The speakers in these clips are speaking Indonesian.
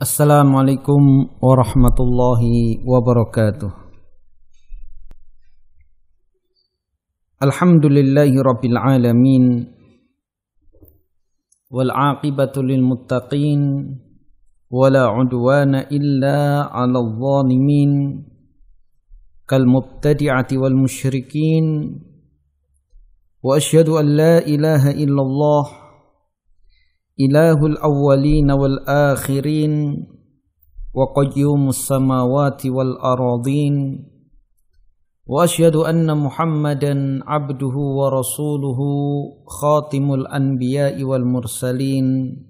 Assalamualaikum warahmatullahi wabarakatuh. Alhamdulillahi rabbil alamin wal aqibatu lil muttaqin wala udwana illa 'alal zalimin kal mubtadi'ati wal musyrikin wa asyhadu an la ilaha illallah ilahul awwalin wal akhirin wa qayyumus wal aradin wa asyhadu muhammadan abduhu wa khatimul wal mursalin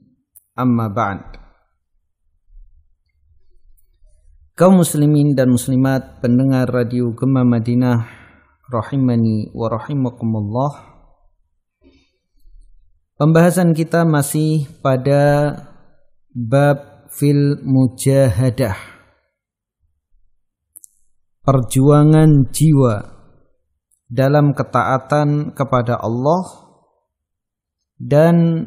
kaum muslimin dan muslimat pendengar radio Gema Madinah rahimani wa rahimakumullah Pembahasan kita masih pada bab fil mujahadah. Perjuangan jiwa dalam ketaatan kepada Allah dan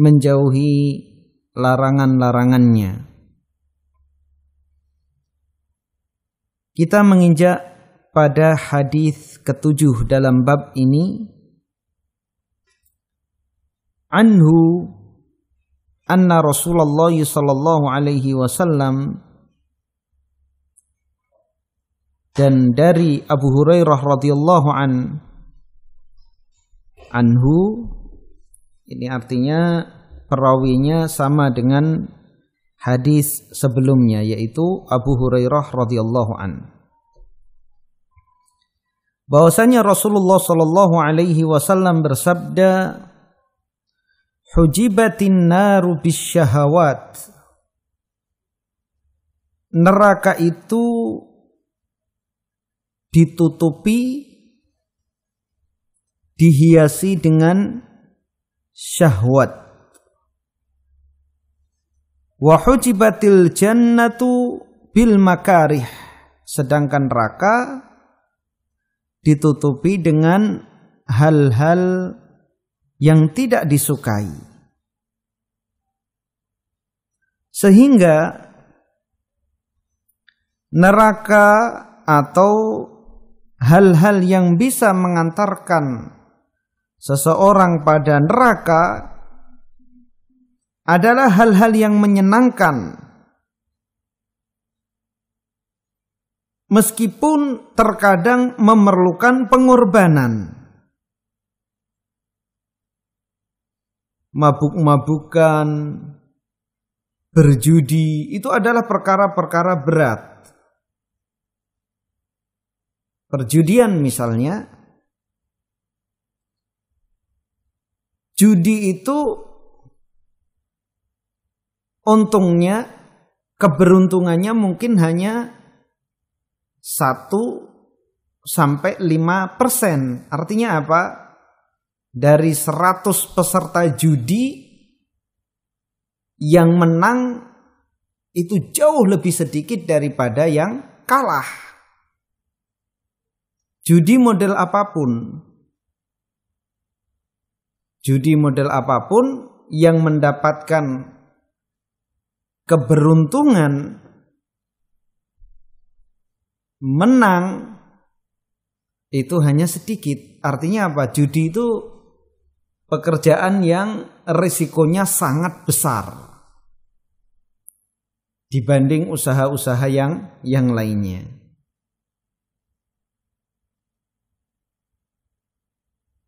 menjauhi larangan-larangannya. Kita menginjak pada hadis ketujuh dalam bab ini anhu anna Rasulullah sallallahu alaihi wasallam dan dari Abu Hurairah radhiyallahu an anhu ini artinya perawinya sama dengan hadis sebelumnya yaitu Abu Hurairah radhiyallahu an bahwasanya Rasulullah sallallahu alaihi wasallam bersabda Hujibatin naru bisyahawat. Neraka itu ditutupi, dihiasi dengan syahwat. Wa hujibatil jannatu bil makarih. Sedangkan neraka ditutupi dengan hal-hal yang tidak disukai. Sehingga neraka atau hal-hal yang bisa mengantarkan seseorang pada neraka adalah hal-hal yang menyenangkan. Meskipun terkadang memerlukan pengorbanan. mabuk-mabukan, berjudi, itu adalah perkara-perkara berat. Perjudian misalnya, judi itu untungnya, keberuntungannya mungkin hanya satu sampai lima persen. Artinya apa? dari 100 peserta judi yang menang itu jauh lebih sedikit daripada yang kalah. Judi model apapun, judi model apapun yang mendapatkan keberuntungan menang itu hanya sedikit. Artinya apa? Judi itu pekerjaan yang risikonya sangat besar dibanding usaha-usaha yang yang lainnya.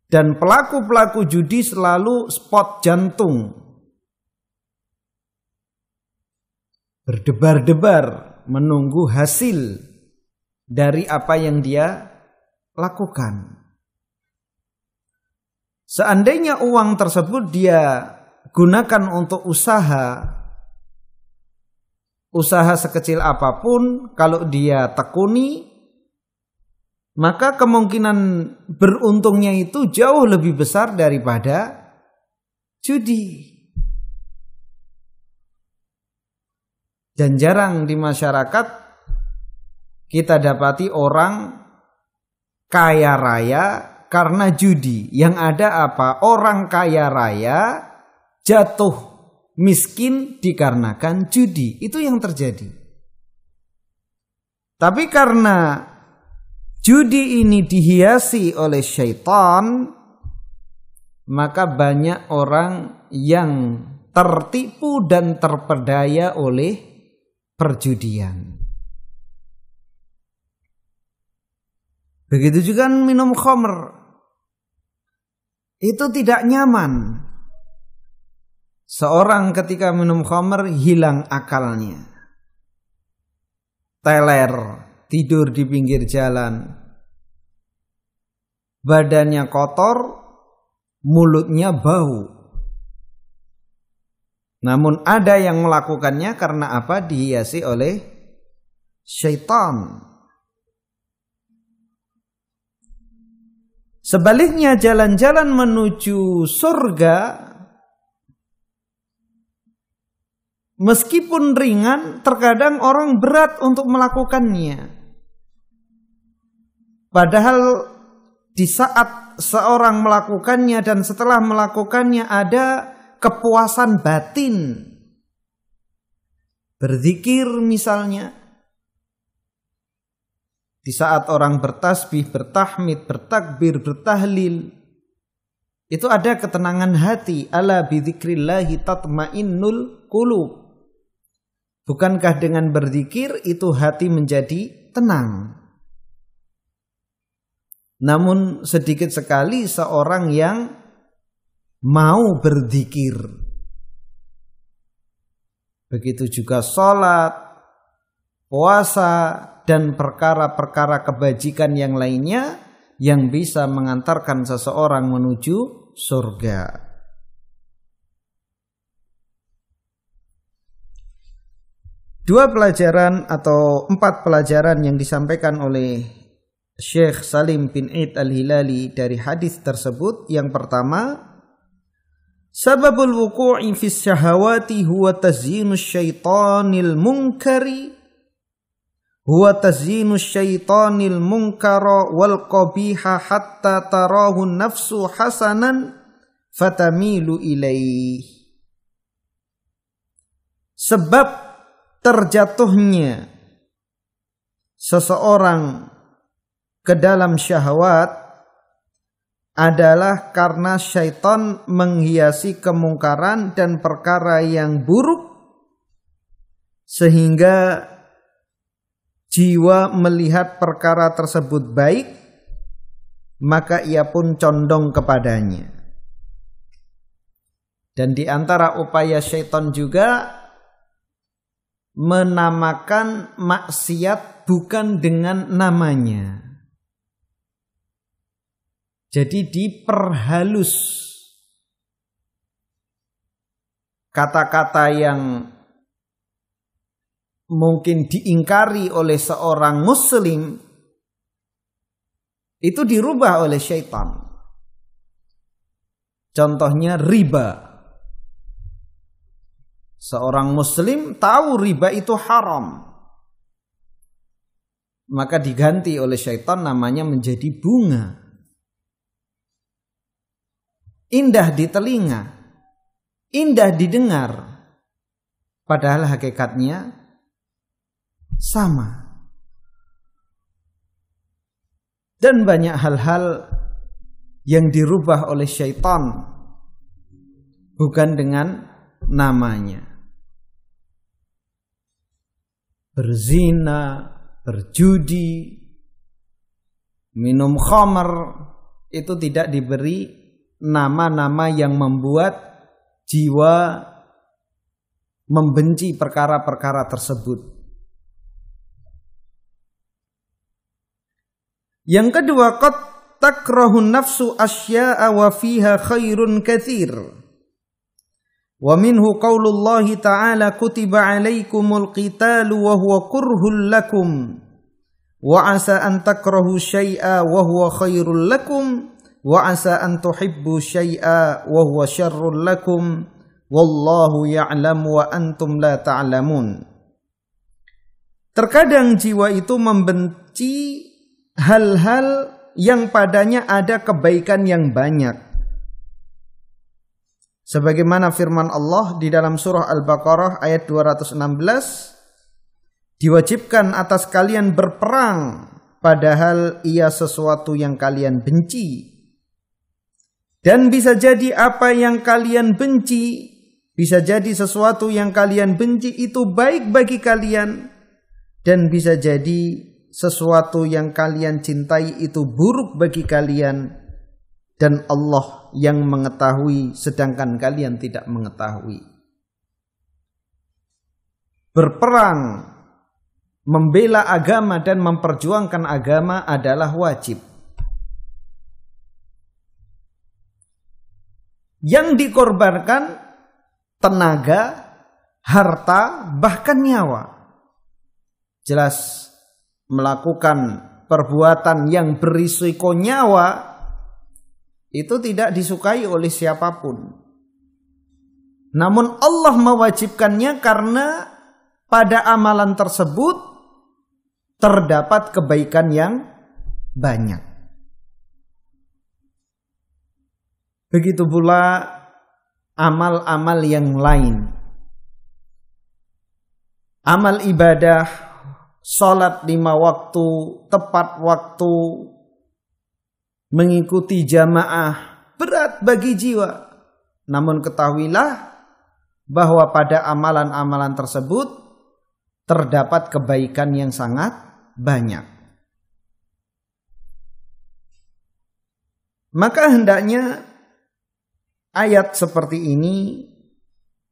Dan pelaku-pelaku judi selalu spot jantung. Berdebar-debar menunggu hasil dari apa yang dia lakukan. Seandainya uang tersebut dia gunakan untuk usaha, usaha sekecil apapun, kalau dia tekuni, maka kemungkinan beruntungnya itu jauh lebih besar daripada judi. Dan jarang di masyarakat kita dapati orang kaya raya karena judi. Yang ada apa? Orang kaya raya jatuh miskin dikarenakan judi. Itu yang terjadi. Tapi karena judi ini dihiasi oleh syaitan, maka banyak orang yang tertipu dan terpedaya oleh perjudian. Begitu juga minum khamr itu tidak nyaman. Seorang ketika minum khamar hilang akalnya. Teler, tidur di pinggir jalan. Badannya kotor, mulutnya bau. Namun ada yang melakukannya karena apa? Dihiasi oleh syaitan. Sebaliknya jalan-jalan menuju surga meskipun ringan terkadang orang berat untuk melakukannya. Padahal di saat seorang melakukannya dan setelah melakukannya ada kepuasan batin. Berzikir misalnya di saat orang bertasbih, bertahmid, bertakbir, bertahlil, itu ada ketenangan hati. Ala bidzikrillahi tatmainnul kulub. Bukankah dengan berzikir itu hati menjadi tenang? Namun sedikit sekali seorang yang mau berzikir. Begitu juga sholat, puasa, dan perkara-perkara kebajikan yang lainnya yang bisa mengantarkan seseorang menuju surga. Dua pelajaran atau empat pelajaran yang disampaikan oleh Syekh Salim bin Id al-Hilali dari hadis tersebut yang pertama Sababul wuku'i fis syahawati huwa tazyinus syaitanil munkari huwa tazyinu syaitanil munkara wal qabiha hatta tarahu nafsu hasanan fatamilu ilaih sebab terjatuhnya seseorang ke dalam syahwat adalah karena syaitan menghiasi kemungkaran dan perkara yang buruk sehingga jiwa melihat perkara tersebut baik, maka ia pun condong kepadanya. Dan di antara upaya syaitan juga menamakan maksiat bukan dengan namanya. Jadi diperhalus kata-kata yang mungkin diingkari oleh seorang muslim itu dirubah oleh syaitan. Contohnya riba. Seorang muslim tahu riba itu haram. Maka diganti oleh syaitan namanya menjadi bunga. Indah di telinga. Indah didengar. Padahal hakikatnya sama. Dan banyak hal-hal yang dirubah oleh syaitan bukan dengan namanya. Berzina, berjudi, minum khamar itu tidak diberi nama-nama yang membuat jiwa membenci perkara-perkara tersebut. Yang kedua, qad takrahu nafsu asya'a wa fiha khairun kathir. Wa minhu qaulullahi ta'ala kutiba alaikumul qitalu wa huwa kurhul lakum wa asa an takrahu syai'a wa huwa khairul lakum wa asa an tuhibbu syai'a wa huwa syarrul lakum wallahu ya'lam wa antum la ta'lamun. Terkadang jiwa itu membenci hal-hal yang padanya ada kebaikan yang banyak. Sebagaimana firman Allah di dalam surah Al-Baqarah ayat 216 diwajibkan atas kalian berperang padahal ia sesuatu yang kalian benci. Dan bisa jadi apa yang kalian benci, bisa jadi sesuatu yang kalian benci itu baik bagi kalian dan bisa jadi sesuatu yang kalian cintai itu buruk bagi kalian dan Allah yang mengetahui sedangkan kalian tidak mengetahui. Berperang membela agama dan memperjuangkan agama adalah wajib. Yang dikorbankan tenaga, harta, bahkan nyawa. Jelas melakukan perbuatan yang berisiko nyawa itu tidak disukai oleh siapapun. Namun Allah mewajibkannya karena pada amalan tersebut terdapat kebaikan yang banyak. Begitu pula amal-amal yang lain. Amal ibadah sholat lima waktu, tepat waktu, mengikuti jamaah, berat bagi jiwa. Namun ketahuilah bahwa pada amalan-amalan tersebut terdapat kebaikan yang sangat banyak. Maka hendaknya ayat seperti ini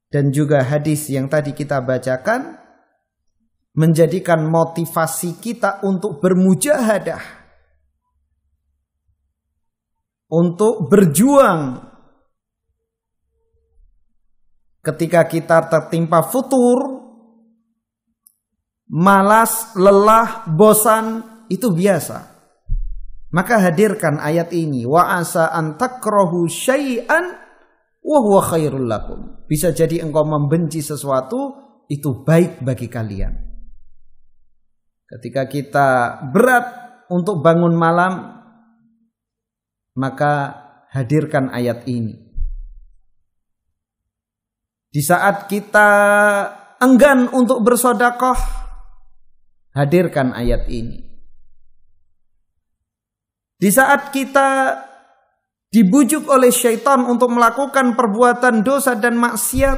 dan juga hadis yang tadi kita bacakan menjadikan motivasi kita untuk bermujahadah untuk berjuang ketika kita tertimpa futur malas, lelah, bosan itu biasa. Maka hadirkan ayat ini wa asa an takrahu syai'an wa khairul lakum. Bisa jadi engkau membenci sesuatu itu baik bagi kalian. Ketika kita berat untuk bangun malam, maka hadirkan ayat ini. Di saat kita enggan untuk bersodakoh, hadirkan ayat ini. Di saat kita dibujuk oleh syaitan untuk melakukan perbuatan dosa dan maksiat,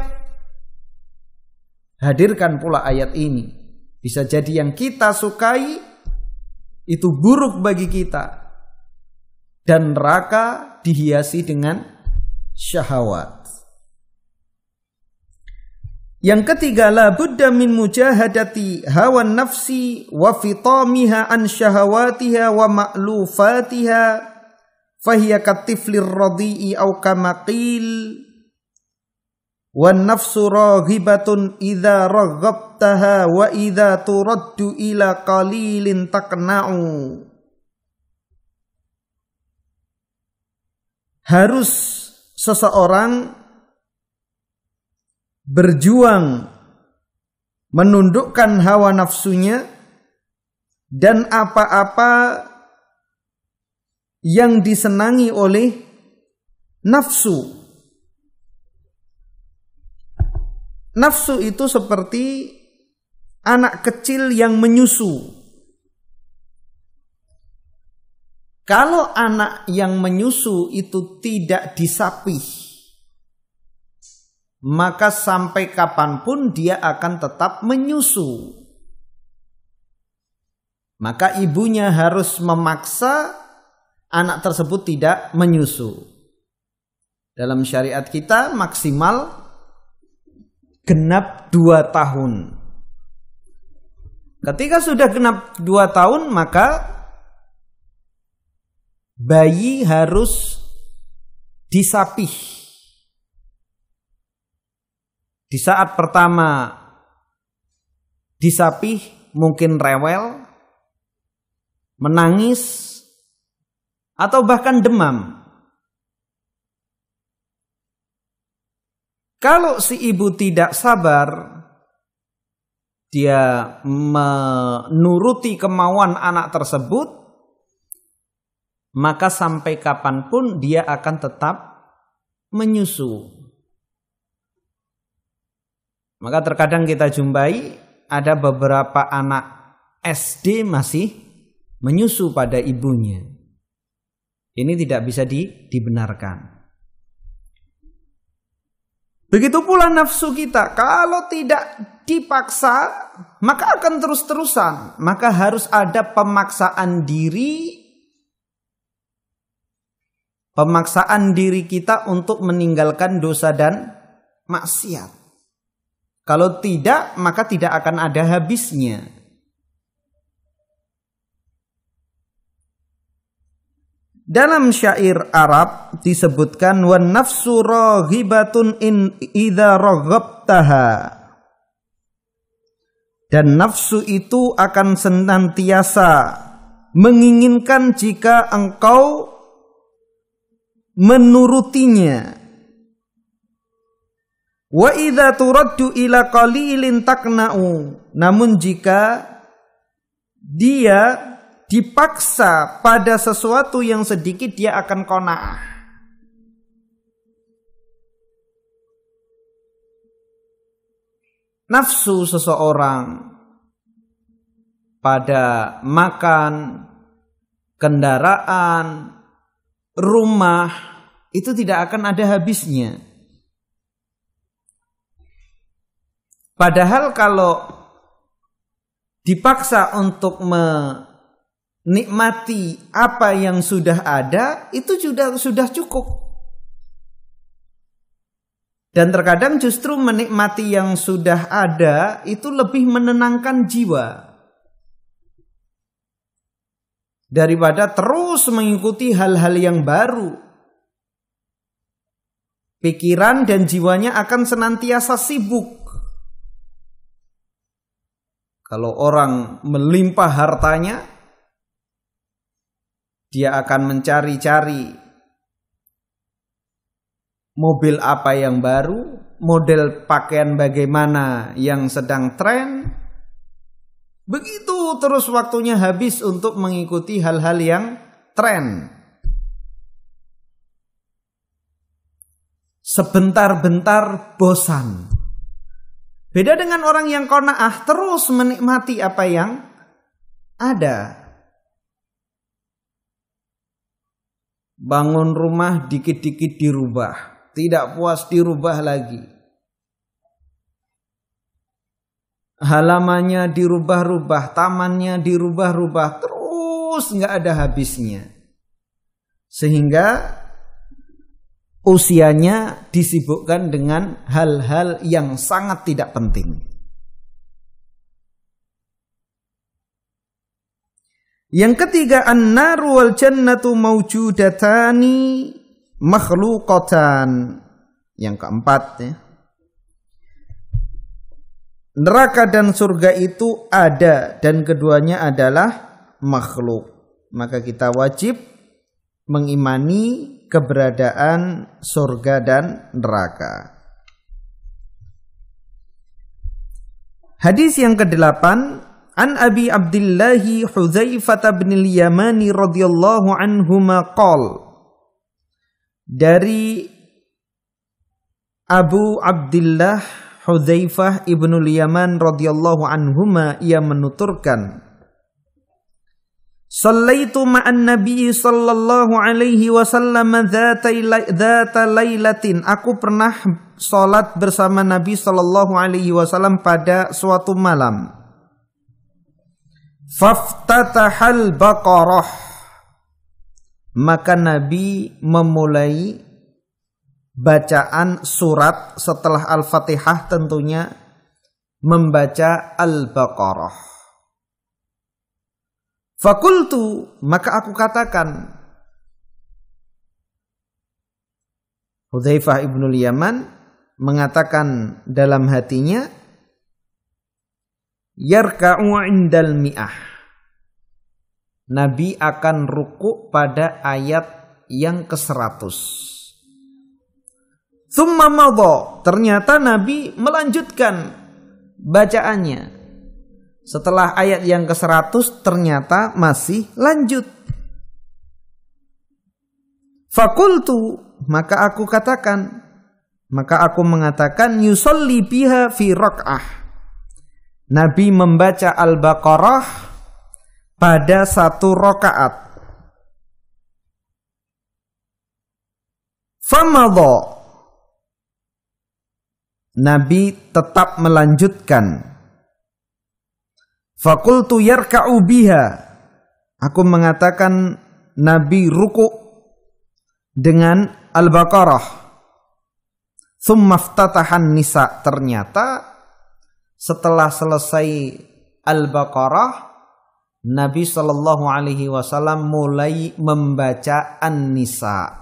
hadirkan pula ayat ini bisa jadi yang kita sukai itu buruk bagi kita. Dan neraka dihiasi dengan syahwat. Yang ketiga, la budda min mujahadati hawa nafsi wa fitamiha an syahawatiha wa ma'lufatiha fahiya katiflir radhi'i au kama qil Wan nafsu raghibatun idza raghhabtaha wa idza turaddu ila qalilin taqna'u. Harus seseorang berjuang menundukkan hawa nafsunya dan apa-apa yang disenangi oleh nafsu Nafsu itu seperti anak kecil yang menyusu. Kalau anak yang menyusu itu tidak disapih, maka sampai kapanpun dia akan tetap menyusu. Maka ibunya harus memaksa anak tersebut tidak menyusu. Dalam syariat kita maksimal genap dua tahun. Ketika sudah genap dua tahun maka bayi harus disapih. Di saat pertama disapih mungkin rewel, menangis, atau bahkan demam. Kalau si ibu tidak sabar, dia menuruti kemauan anak tersebut, maka sampai kapanpun dia akan tetap menyusu. Maka terkadang kita jumpai ada beberapa anak SD masih menyusu pada ibunya. Ini tidak bisa dibenarkan. Begitu pula nafsu kita, kalau tidak dipaksa, maka akan terus-terusan. Maka harus ada pemaksaan diri, pemaksaan diri kita untuk meninggalkan dosa dan maksiat. Kalau tidak, maka tidak akan ada habisnya. Dalam syair Arab disebutkan wan nafsu raghibatun in idza raghabtaha. Dan nafsu itu akan senantiasa menginginkan jika engkau menurutinya. Wa idza turaddu ila qalilin takna'u. Namun jika dia dipaksa pada sesuatu yang sedikit dia akan kona'ah. Nafsu seseorang pada makan, kendaraan, rumah itu tidak akan ada habisnya. Padahal kalau dipaksa untuk nikmati apa yang sudah ada itu sudah sudah cukup. Dan terkadang justru menikmati yang sudah ada itu lebih menenangkan jiwa. Daripada terus mengikuti hal-hal yang baru. Pikiran dan jiwanya akan senantiasa sibuk. Kalau orang melimpah hartanya, dia akan mencari-cari mobil apa yang baru, model pakaian bagaimana yang sedang tren. Begitu terus waktunya habis untuk mengikuti hal-hal yang tren. Sebentar-bentar bosan. Beda dengan orang yang kona'ah terus menikmati apa yang ada. Bangun rumah dikit-dikit dirubah. Tidak puas dirubah lagi. Halamannya dirubah-rubah, tamannya dirubah-rubah. Terus nggak ada habisnya. Sehingga usianya disibukkan dengan hal-hal yang sangat tidak penting. Yang ketiga an-naru wal jannatu mawjudatani makhluqatan. Yang keempat ya. Neraka dan surga itu ada dan keduanya adalah makhluk. Maka kita wajib mengimani keberadaan surga dan neraka. Hadis yang kedelapan An Abi Abdullah Hudzaifah bin Yamani radhiyallahu anhuma qol dari Abu Abdullah Hudzaifah ibnu Yaman radhiyallahu anhuma ia menuturkan Sallaitu ma'an Nabi sallallahu alaihi wasallam dzata lailatin aku pernah salat bersama Nabi sallallahu alaihi wasallam pada suatu malam Faftatahal baqarah Maka Nabi memulai bacaan surat setelah Al-Fatihah tentunya membaca Al-Baqarah. Fakultu maka aku katakan Hudzaifah ibnul Yaman mengatakan dalam hatinya yarka'u indal mi'ah. Nabi akan ruku pada ayat yang ke-100. Thumma madha. Ternyata Nabi melanjutkan bacaannya. Setelah ayat yang ke-100 ternyata masih lanjut. Fakultu, maka aku katakan, maka aku mengatakan yusolli biha fi rak'ah. Nabi membaca Al-Baqarah pada satu rokaat. Famadha. Nabi tetap melanjutkan. Fakultu yarka'u biha. Aku mengatakan Nabi ruku dengan Al-Baqarah. Thummaftatahan nisa. Ternyata setelah selesai Al-Baqarah Nabi Shallallahu Alaihi Wasallam mulai membaca An-Nisa.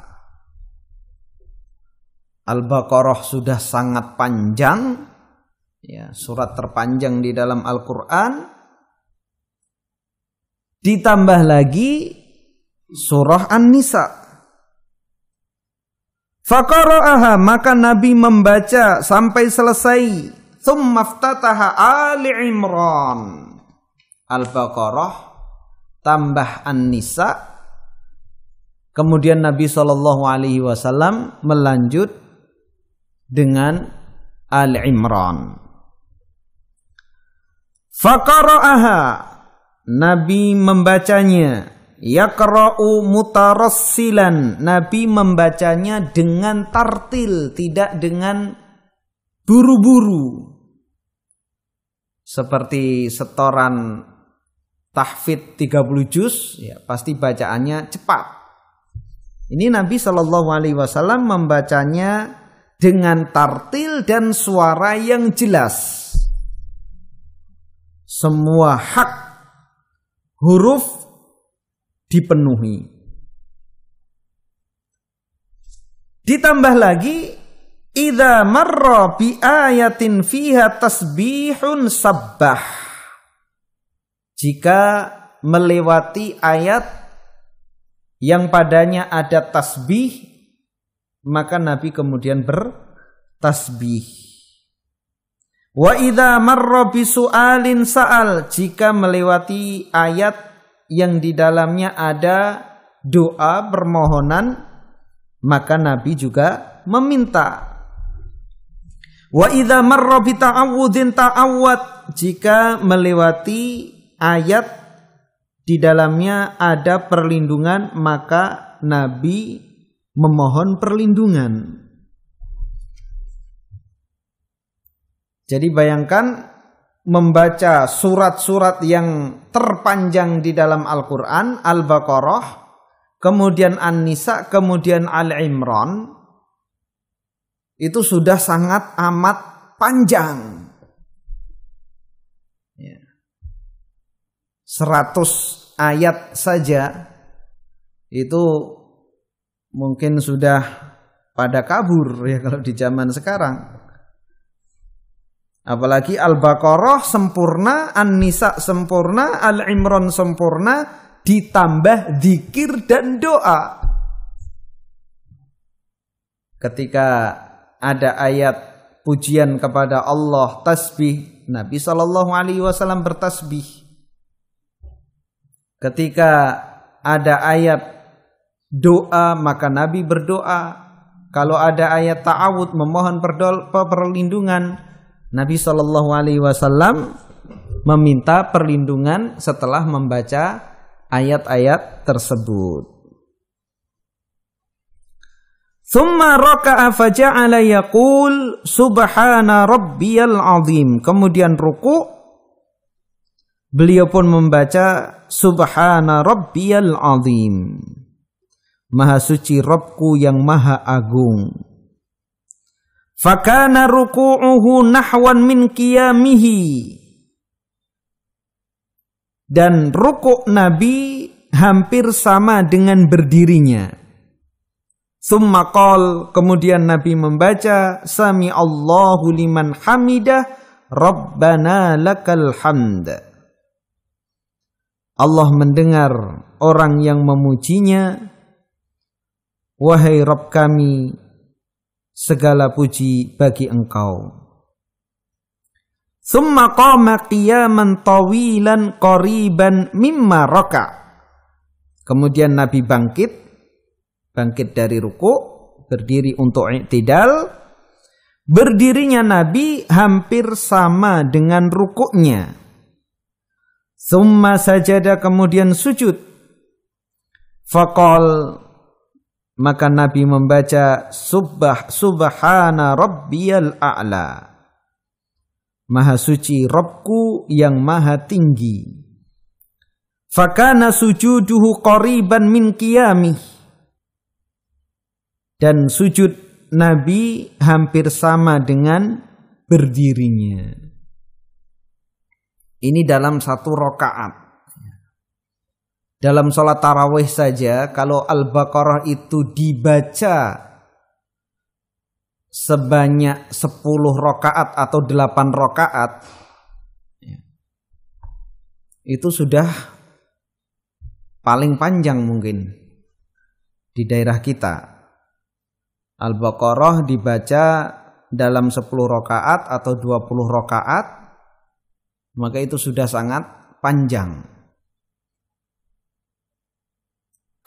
Al-Baqarah sudah sangat panjang, ya, surat terpanjang di dalam Al-Quran. Ditambah lagi surah An-Nisa. Fakara'aha maka Nabi membaca sampai selesai Thumma ftataha Ali Imran. Al-Baqarah tambah An-Nisa. Kemudian Nabi Shallallahu alaihi wasallam melanjut dengan Ali Imran. Faqara'aha Nabi membacanya Yakra'u mutarassilan Nabi membacanya dengan tartil Tidak dengan buru-buru seperti setoran tahfid 30 juz ya pasti bacaannya cepat. Ini Nabi Shallallahu alaihi wasallam membacanya dengan tartil dan suara yang jelas. Semua hak huruf dipenuhi. Ditambah lagi Idza marra bi ayatin fiha tasbihun sabbah. Jika melewati ayat yang padanya ada tasbih, maka Nabi kemudian bertasbih. Wa idza marra bi su'alin sa'al. Jika melewati ayat yang di dalamnya ada doa permohonan, maka Nabi juga meminta Wa idza marra bi ta'awudin ta'awad jika melewati ayat di dalamnya ada perlindungan maka nabi memohon perlindungan. Jadi bayangkan membaca surat-surat yang terpanjang di dalam Al-Qur'an Al-Baqarah, kemudian An-Nisa, kemudian Al-Imran, itu sudah sangat amat panjang. 100 ya. ayat saja itu mungkin sudah pada kabur ya kalau di zaman sekarang. Apalagi Al-Baqarah sempurna, An-Nisa sempurna, Al-Imran sempurna, ditambah zikir dan doa. Ketika ada ayat pujian kepada Allah, tasbih. Nabi Shallallahu Alaihi Wasallam bertasbih. Ketika ada ayat doa maka Nabi berdoa. Kalau ada ayat ta'awud memohon perlindungan, Nabi Shallallahu Alaihi Wasallam meminta perlindungan setelah membaca ayat-ayat tersebut. Summa raka'a faja'ala yaqul subhana rabbiyal azim. Kemudian ruku beliau pun membaca subhana rabbiyal azim. Maha suci Rabbku yang maha agung. Fakana ruku'uhu nahwan min qiyamihi. Dan rukuk Nabi hampir sama dengan berdirinya Summa qol, kemudian Nabi membaca sami Allahu liman hamidah rabbana lakal hamd. Allah mendengar orang yang memujinya. Wahai Rabb kami, segala puji bagi Engkau. Summa qama qiyaman tawilan qariban mimma raka. Kemudian Nabi bangkit bangkit dari ruku berdiri untuk i'tidal berdirinya Nabi hampir sama dengan rukuknya summa sajada kemudian sujud faqal maka Nabi membaca subah subhana rabbiyal a'la maha suci Robku yang maha tinggi fakana sujuduhu qariban min qiyamihi dan sujud Nabi hampir sama dengan berdirinya. Ini dalam satu rokaat. Dalam sholat tarawih saja kalau Al-Baqarah itu dibaca sebanyak 10 rokaat atau 8 rokaat. Itu sudah paling panjang mungkin di daerah kita Al-Baqarah dibaca dalam 10 rokaat atau 20 rokaat maka itu sudah sangat panjang.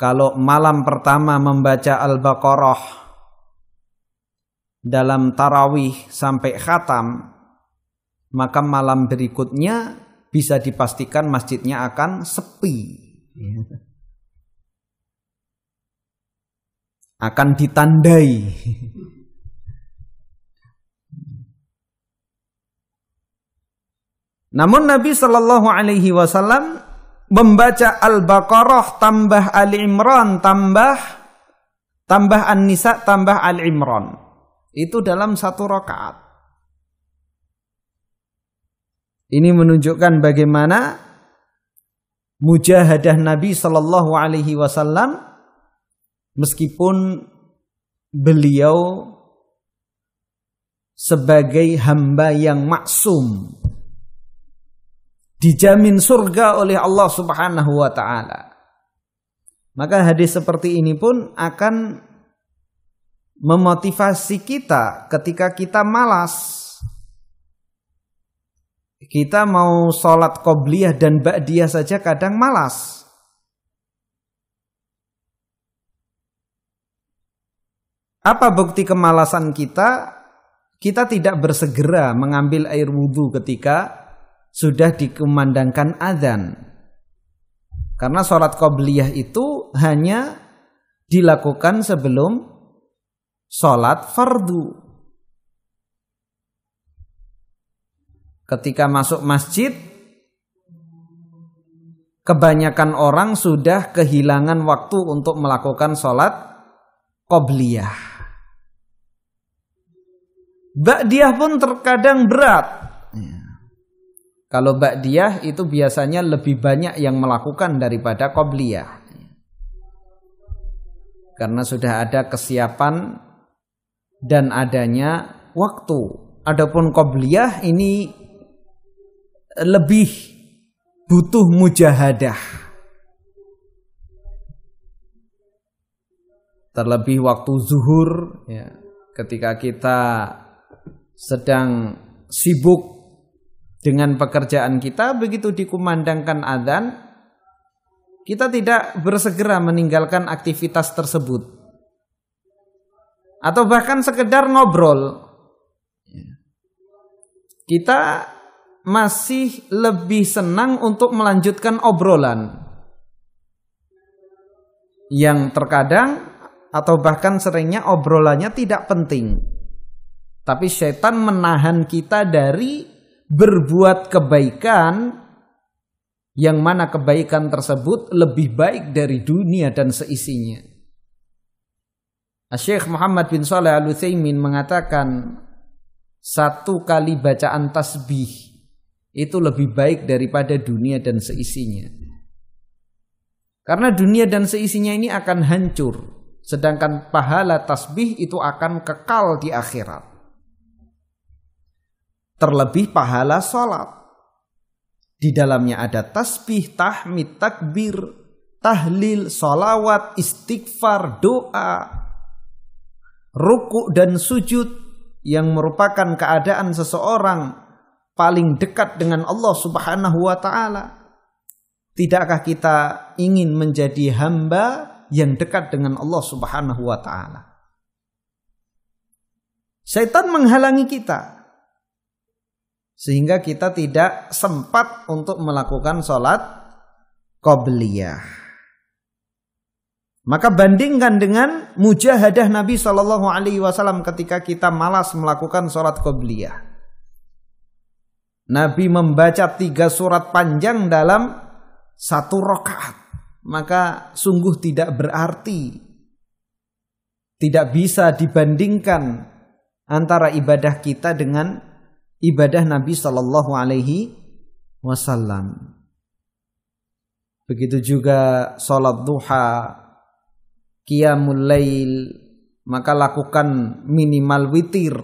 Kalau malam pertama membaca Al-Baqarah dalam tarawih sampai khatam maka malam berikutnya bisa dipastikan masjidnya akan sepi. Iya. akan ditandai. Namun Nabi Shallallahu Alaihi Wasallam membaca Al-Baqarah tambah Ali Imran tambah tambah An-Nisa tambah Ali Imran itu dalam satu rakaat. Ini menunjukkan bagaimana mujahadah Nabi Shallallahu Alaihi Wasallam meskipun beliau sebagai hamba yang maksum dijamin surga oleh Allah Subhanahu wa taala. Maka hadis seperti ini pun akan memotivasi kita ketika kita malas. Kita mau sholat qobliyah dan ba'diyah saja kadang malas. Apa bukti kemalasan kita? Kita tidak bersegera mengambil air wudhu ketika sudah dikumandangkan azan. Karena sholat qobliyah itu hanya dilakukan sebelum sholat fardu. Ketika masuk masjid, kebanyakan orang sudah kehilangan waktu untuk melakukan sholat qobliyah. Ba'diyah pun terkadang berat. Ya. Kalau ba'diyah itu biasanya lebih banyak yang melakukan daripada qobliyah. Karena sudah ada kesiapan dan adanya waktu. Adapun qobliyah ini lebih butuh mujahadah. terlebih waktu zuhur ya. ketika kita sedang sibuk dengan pekerjaan kita begitu dikumandangkan adzan kita tidak bersegera meninggalkan aktivitas tersebut atau bahkan sekedar ngobrol kita masih lebih senang untuk melanjutkan obrolan yang terkadang atau bahkan seringnya obrolannya tidak penting tapi setan menahan kita dari berbuat kebaikan yang mana kebaikan tersebut lebih baik dari dunia dan seisinya. Nah, Syekh Muhammad bin Saleh Al Utsaimin mengatakan satu kali bacaan tasbih itu lebih baik daripada dunia dan seisinya. Karena dunia dan seisinya ini akan hancur, sedangkan pahala tasbih itu akan kekal di akhirat terlebih pahala sholat. Di dalamnya ada tasbih, tahmid, takbir, tahlil, solawat, istighfar, doa, ruku dan sujud yang merupakan keadaan seseorang paling dekat dengan Allah subhanahu wa ta'ala. Tidakkah kita ingin menjadi hamba yang dekat dengan Allah subhanahu wa ta'ala? Syaitan menghalangi kita sehingga kita tidak sempat untuk melakukan sholat qobliyah. Maka bandingkan dengan mujahadah Nabi Shallallahu Alaihi Wasallam ketika kita malas melakukan sholat qobliyah. Nabi membaca tiga surat panjang dalam satu rokaat. Maka sungguh tidak berarti. Tidak bisa dibandingkan antara ibadah kita dengan ibadah Nabi Shallallahu Alaihi Wasallam. Begitu juga sholat duha, qiyamul lail, maka lakukan minimal witir.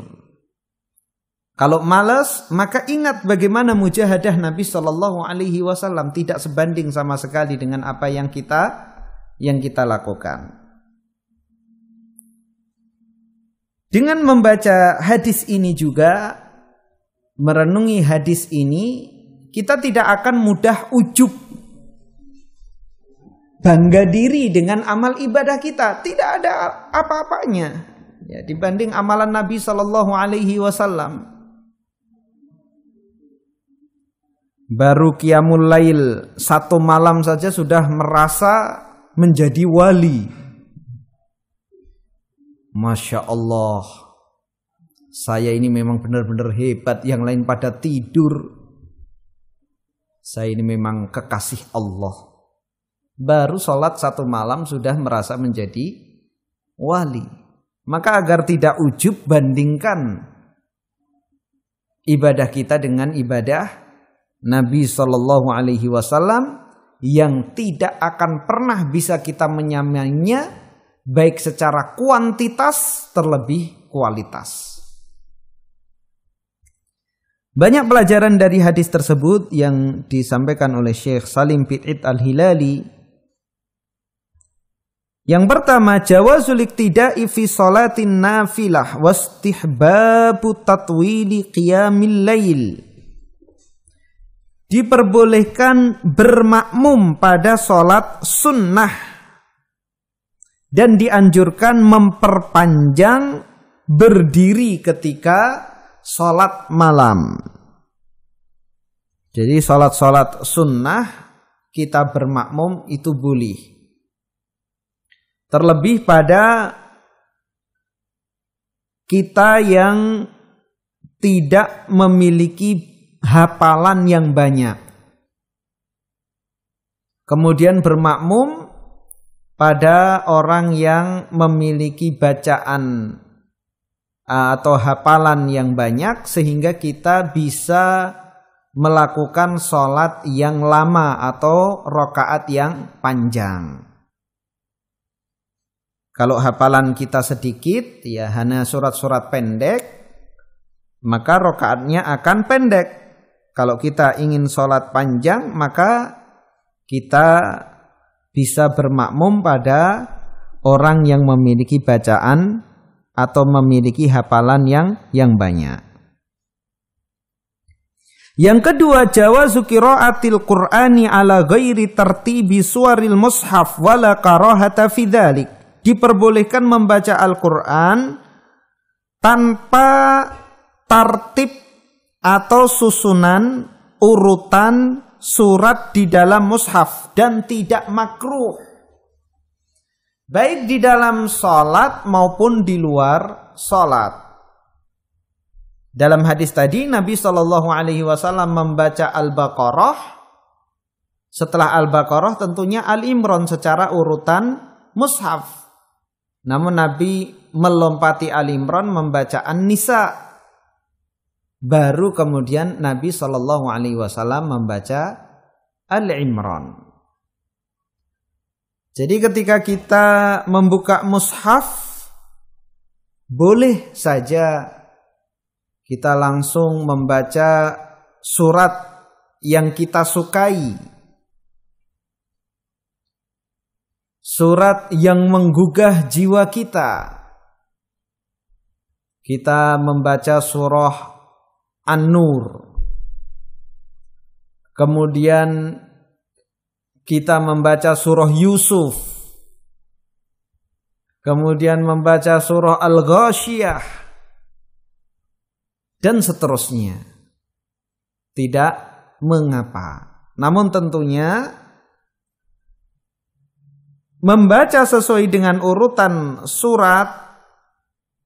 Kalau malas, maka ingat bagaimana mujahadah Nabi Shallallahu Alaihi Wasallam tidak sebanding sama sekali dengan apa yang kita yang kita lakukan. Dengan membaca hadis ini juga merenungi hadis ini kita tidak akan mudah ujub bangga diri dengan amal ibadah kita tidak ada apa-apanya ya, dibanding amalan Nabi Shallallahu Alaihi Wasallam baru kiamul lail satu malam saja sudah merasa menjadi wali masya Allah saya ini memang benar-benar hebat, yang lain pada tidur. Saya ini memang kekasih Allah. Baru sholat satu malam sudah merasa menjadi wali. Maka agar tidak ujub bandingkan ibadah kita dengan ibadah Nabi Shallallahu Alaihi Wasallam yang tidak akan pernah bisa kita menyamainya baik secara kuantitas terlebih kualitas. Banyak pelajaran dari hadis tersebut yang disampaikan oleh Syekh Salim Pitit Al-Hilali. Yang pertama, jawazul iktida'i fi salatin nafilah wastihbabu tatwili qiyamil lail. Diperbolehkan bermakmum pada salat sunnah dan dianjurkan memperpanjang berdiri ketika Sholat malam Jadi sholat-sholat sunnah Kita bermakmum itu boleh Terlebih pada Kita yang tidak memiliki hafalan yang banyak. Kemudian bermakmum pada orang yang memiliki bacaan atau hafalan yang banyak sehingga kita bisa melakukan sholat yang lama atau rokaat yang panjang. Kalau hafalan kita sedikit, ya hanya surat-surat pendek, maka rokaatnya akan pendek. Kalau kita ingin sholat panjang, maka kita bisa bermakmum pada orang yang memiliki bacaan atau memiliki hafalan yang yang banyak. Yang kedua, jawazu qiraatil Qur'ani ala ghairi tartibi suwaril mushaf wala karahata fidzalik. Diperbolehkan membaca Al-Qur'an tanpa tartib atau susunan urutan surat di dalam mushaf dan tidak makruh baik di dalam sholat maupun di luar sholat. Dalam hadis tadi Nabi Shallallahu Alaihi Wasallam membaca Al-Baqarah. Setelah Al-Baqarah tentunya Al-Imran secara urutan mushaf. Namun Nabi melompati Al-Imran membaca An-Nisa. Baru kemudian Nabi Shallallahu Alaihi Wasallam membaca Al-Imran. Jadi ketika kita membuka mushaf boleh saja kita langsung membaca surat yang kita sukai. Surat yang menggugah jiwa kita. Kita membaca surah An-Nur. Kemudian kita membaca surah Yusuf, kemudian membaca surah al ghashiyah dan seterusnya. Tidak mengapa. Namun tentunya membaca sesuai dengan urutan surat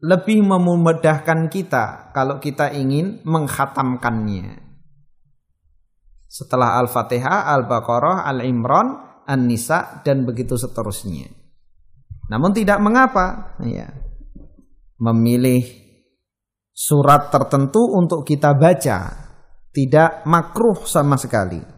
lebih memudahkan kita kalau kita ingin menghatamkannya. Setelah Al-Fatihah, Al-Baqarah, Al-Imran, An-Nisa dan begitu seterusnya. Namun tidak mengapa ya memilih surat tertentu untuk kita baca tidak makruh sama sekali.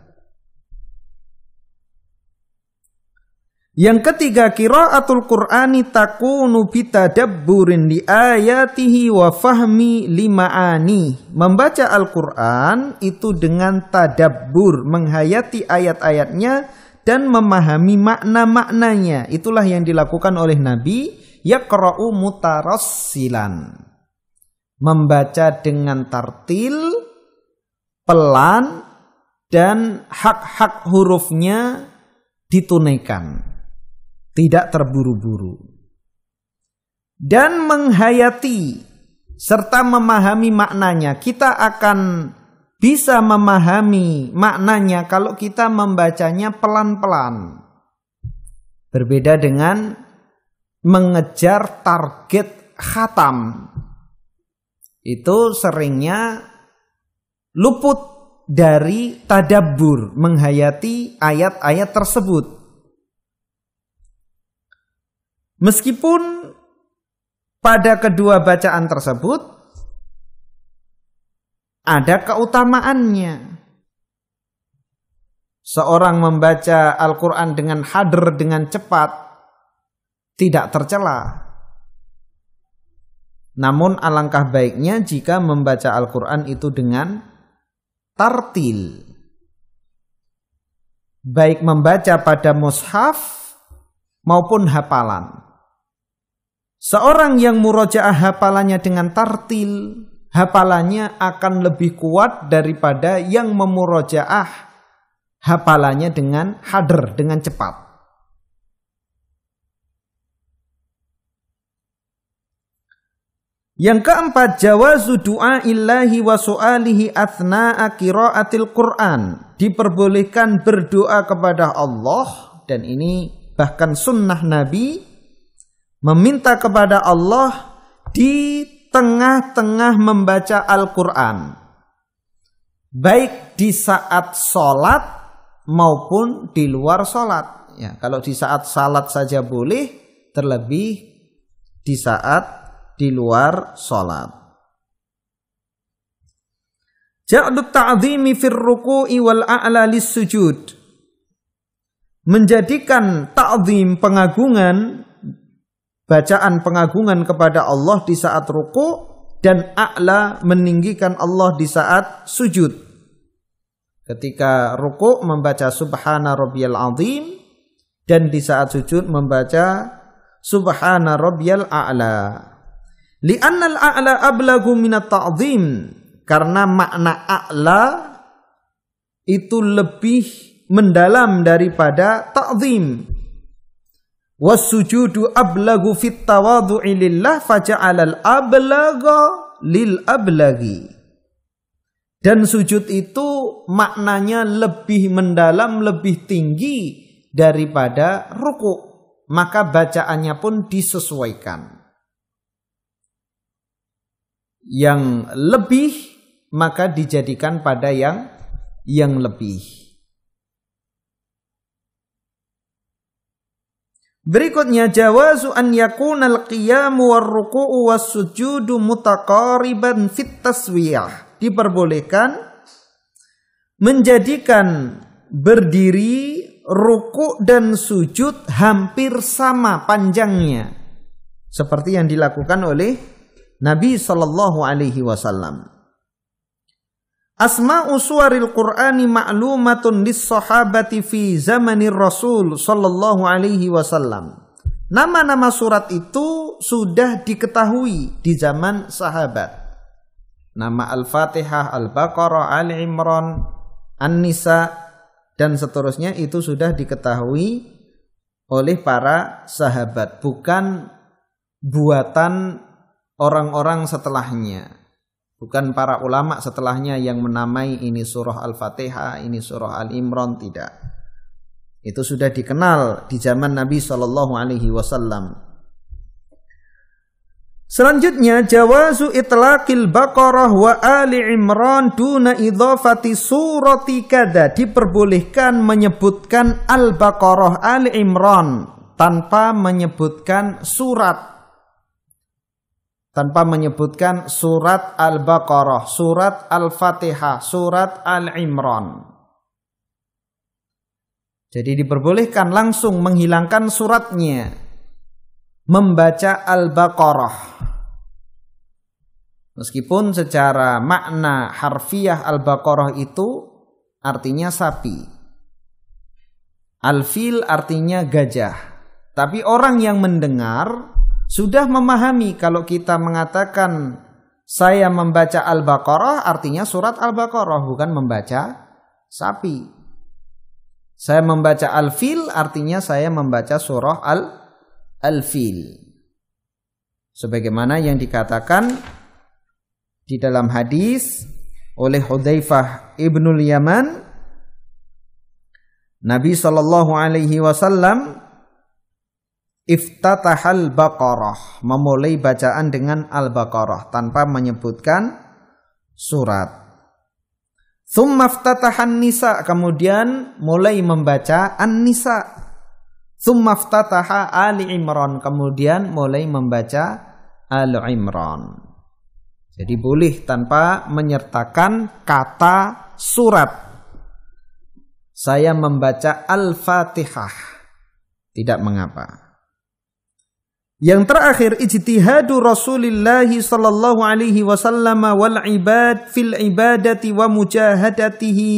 Yang ketiga qiraatul Qur'ani takunu bitadabburin li ayatihi wa fahmi limaani. Membaca Al-Qur'an itu dengan tadabbur, menghayati ayat-ayatnya dan memahami makna-maknanya. Itulah yang dilakukan oleh Nabi yaqra'u mutarassilan. Membaca dengan tartil, pelan dan hak-hak hurufnya ditunaikan tidak terburu-buru dan menghayati serta memahami maknanya. Kita akan bisa memahami maknanya kalau kita membacanya pelan-pelan. Berbeda dengan mengejar target khatam. Itu seringnya luput dari tadabbur, menghayati ayat-ayat tersebut. Meskipun pada kedua bacaan tersebut ada keutamaannya. Seorang membaca Al-Quran dengan hadir, dengan cepat, tidak tercela. Namun alangkah baiknya jika membaca Al-Quran itu dengan tartil. Baik membaca pada mushaf maupun hafalan. Seorang yang murojaah hafalannya dengan tartil, hafalannya akan lebih kuat daripada yang memurojaah hafalannya dengan hadir, dengan cepat. Yang keempat, jawazu du'a illahi wa su'alihi athna'a qira'atil Qur'an. Diperbolehkan berdoa kepada Allah dan ini bahkan sunnah Nabi meminta kepada Allah di tengah-tengah membaca Al-Quran. Baik di saat sholat maupun di luar sholat. Ya, kalau di saat salat saja boleh, terlebih di saat di luar sholat. Ja'lut ta'zimi fir ruku'i wal a'la lis sujud. Menjadikan ta'zim pengagungan bacaan pengagungan kepada Allah di saat ruku dan a'la meninggikan Allah di saat sujud. Ketika ruku membaca subhana rabbiyal azim dan di saat sujud membaca subhana rabbiyal a'la. al a'la ablagu minat ta'zim karena makna a'la itu lebih mendalam daripada ta'zim wasujudu ablagu fit tawadu'i lillah faja'alal ablaga lil ablagi dan sujud itu maknanya lebih mendalam lebih tinggi daripada ruku maka bacaannya pun disesuaikan yang lebih maka dijadikan pada yang yang lebih Berikutnya jawazu an yakunal qiyamu war ruku'u was sujudu mutaqariban fit taswiyah. Diperbolehkan menjadikan berdiri ruku dan sujud hampir sama panjangnya seperti yang dilakukan oleh Nabi sallallahu alaihi wasallam. Asma suwaril Qur'ani ma'lumatun lis fi zamanir Rasul sallallahu alaihi wasallam. Nama-nama surat itu sudah diketahui di zaman sahabat. Nama Al-Fatihah, Al-Baqarah, Ali Imran, An-Nisa dan seterusnya itu sudah diketahui oleh para sahabat, bukan buatan orang-orang setelahnya. Bukan para ulama setelahnya yang menamai ini surah Al-Fatihah, ini surah Al-Imran, tidak. Itu sudah dikenal di zaman Nabi Shallallahu Alaihi Wasallam. Selanjutnya jawazu itlaqil Baqarah wa Ali Imran duna idhafati surati kada diperbolehkan menyebutkan Al-Baqarah Ali Imran tanpa menyebutkan surat tanpa menyebutkan surat Al-Baqarah, surat Al-Fatihah, surat Al-Imran. Jadi diperbolehkan langsung menghilangkan suratnya. Membaca Al-Baqarah. Meskipun secara makna harfiah Al-Baqarah itu artinya sapi. Al-fil artinya gajah. Tapi orang yang mendengar sudah memahami kalau kita mengatakan saya membaca Al-Baqarah artinya surat Al-Baqarah bukan membaca sapi. Saya membaca Al-Fil artinya saya membaca surah Al fil Sebagaimana yang dikatakan di dalam hadis oleh Hudzaifah Ibnul Yaman Nabi sallallahu alaihi wasallam iftatahal baqarah memulai bacaan dengan al-baqarah tanpa menyebutkan surat Thumma iftatahan nisa kemudian mulai membaca an-nisa Thumma iftataha Ali Imran kemudian mulai membaca Al Imran jadi boleh tanpa menyertakan kata surat saya membaca Al-Fatihah tidak mengapa yang terakhir ijtihadu Rasulillahi sallallahu alaihi wasallam wal ibad fil ibadati wa mujahadatihi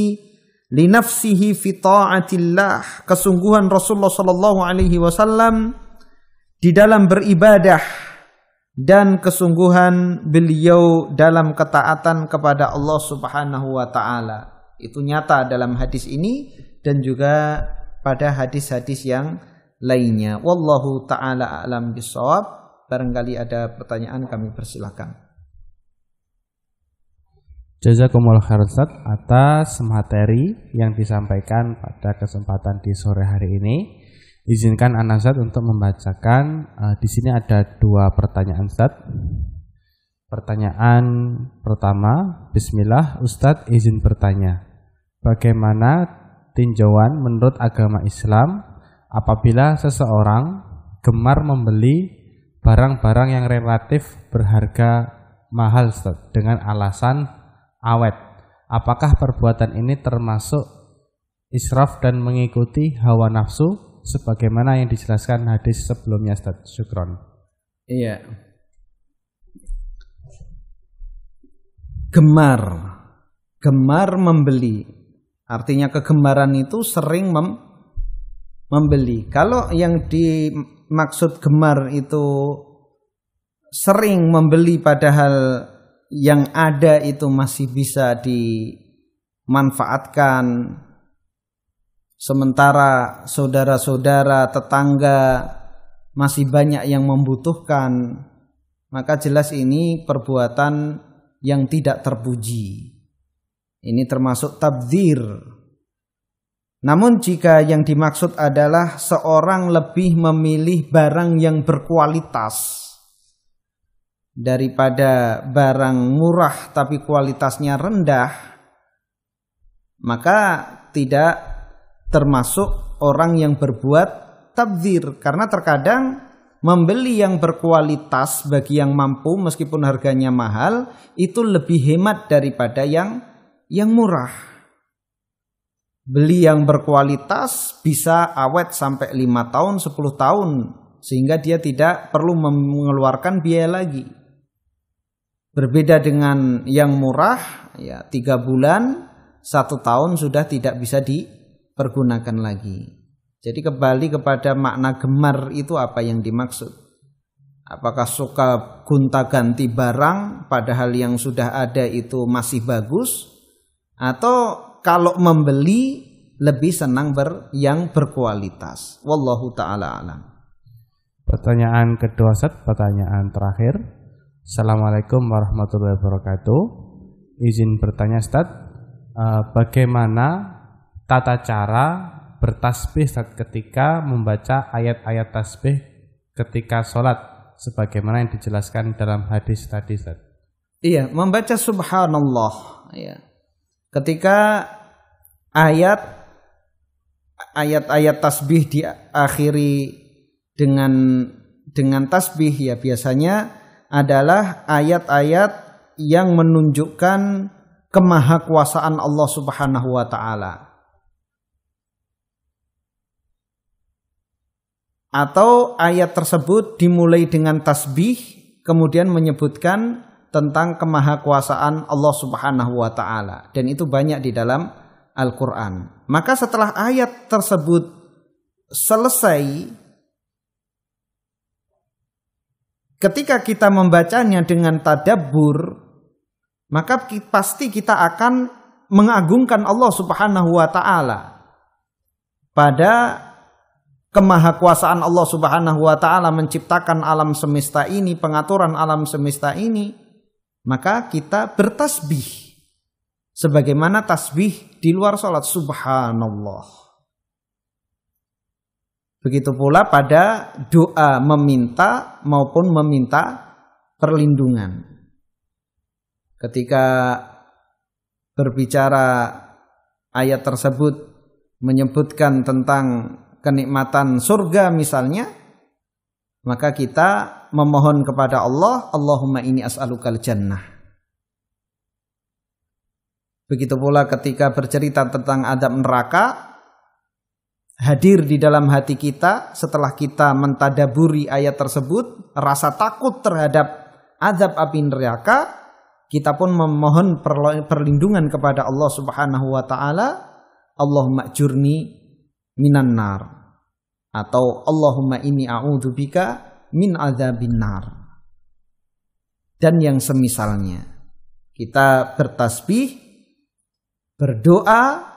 li nafsihi fi taatillah. Kesungguhan Rasulullah sallallahu alaihi wasallam di dalam beribadah dan kesungguhan beliau dalam ketaatan kepada Allah Subhanahu wa taala. Itu nyata dalam hadis ini dan juga pada hadis-hadis yang lainnya. Wallahu taala alam bisawab. Barangkali ada pertanyaan kami persilahkan. Jazakumullah khairan atas materi yang disampaikan pada kesempatan di sore hari ini. Izinkan Anasat untuk membacakan uh, di sini ada dua pertanyaan Ustaz. Pertanyaan pertama, Bismillah Ustadz izin bertanya Bagaimana tinjauan menurut agama Islam apabila seseorang gemar membeli barang-barang yang relatif berharga mahal dengan alasan awet. Apakah perbuatan ini termasuk israf dan mengikuti hawa nafsu sebagaimana yang dijelaskan hadis sebelumnya Ustaz? Syukron. Iya. Gemar. Gemar membeli. Artinya kegemaran itu sering mem membeli. Kalau yang dimaksud gemar itu sering membeli padahal yang ada itu masih bisa dimanfaatkan sementara saudara-saudara tetangga masih banyak yang membutuhkan maka jelas ini perbuatan yang tidak terpuji ini termasuk tabdir namun jika yang dimaksud adalah seorang lebih memilih barang yang berkualitas daripada barang murah tapi kualitasnya rendah, maka tidak termasuk orang yang berbuat tabzir karena terkadang membeli yang berkualitas bagi yang mampu meskipun harganya mahal itu lebih hemat daripada yang yang murah. Beli yang berkualitas bisa awet sampai 5 tahun, 10 tahun sehingga dia tidak perlu mengeluarkan biaya lagi. Berbeda dengan yang murah ya 3 bulan, 1 tahun sudah tidak bisa dipergunakan lagi. Jadi kembali kepada makna gemar itu apa yang dimaksud. Apakah suka gonta-ganti barang padahal yang sudah ada itu masih bagus atau kalau membeli lebih senang ber yang berkualitas. Wallahu taala alam. Pertanyaan kedua set, pertanyaan terakhir. Assalamualaikum warahmatullahi wabarakatuh. Izin bertanya Ustaz, uh, bagaimana tata cara bertasbih Ustaz ketika membaca ayat-ayat tasbih ketika sholat sebagaimana yang dijelaskan dalam hadis tadi Ustaz? Iya, membaca subhanallah ya ketika ayat ayat-ayat tasbih diakhiri dengan dengan tasbih ya biasanya adalah ayat-ayat yang menunjukkan kemahakuasaan Allah Subhanahu wa taala. Atau ayat tersebut dimulai dengan tasbih kemudian menyebutkan tentang kemahakuasaan Allah Subhanahu wa taala dan itu banyak di dalam Al-Qur'an. Maka setelah ayat tersebut selesai ketika kita membacanya dengan tadabur maka pasti kita akan mengagungkan Allah Subhanahu wa taala pada kemahakuasaan Allah Subhanahu wa taala menciptakan alam semesta ini, pengaturan alam semesta ini maka kita bertasbih sebagaimana tasbih di luar sholat subhanallah begitu pula pada doa meminta maupun meminta perlindungan ketika berbicara ayat tersebut menyebutkan tentang kenikmatan surga misalnya maka kita memohon kepada Allah, Allahumma ini as'alukal jannah. Begitu pula ketika bercerita tentang adab neraka, hadir di dalam hati kita setelah kita mentadaburi ayat tersebut, rasa takut terhadap adab api neraka, kita pun memohon perlindungan kepada Allah Subhanahu wa taala, Allahumma jurni minan nar atau Allahumma ini a'udzubika min azabin nar. Dan yang semisalnya. Kita bertasbih, berdoa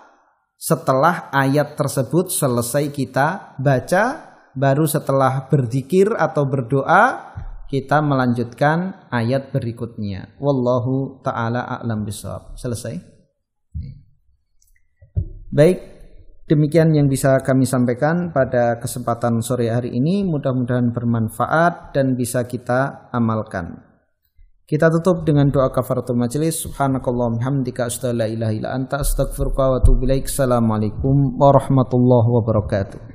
setelah ayat tersebut selesai kita baca, baru setelah berzikir atau berdoa kita melanjutkan ayat berikutnya. Wallahu taala a'lam bisawab. Selesai. Baik, Demikian yang bisa kami sampaikan pada kesempatan sore hari ini. Mudah-mudahan bermanfaat dan bisa kita amalkan. Kita tutup dengan doa kafaratul majelis. Subhanakallahumma hamdika illa anta astaghfiruka wa atubu Assalamualaikum warahmatullahi wabarakatuh.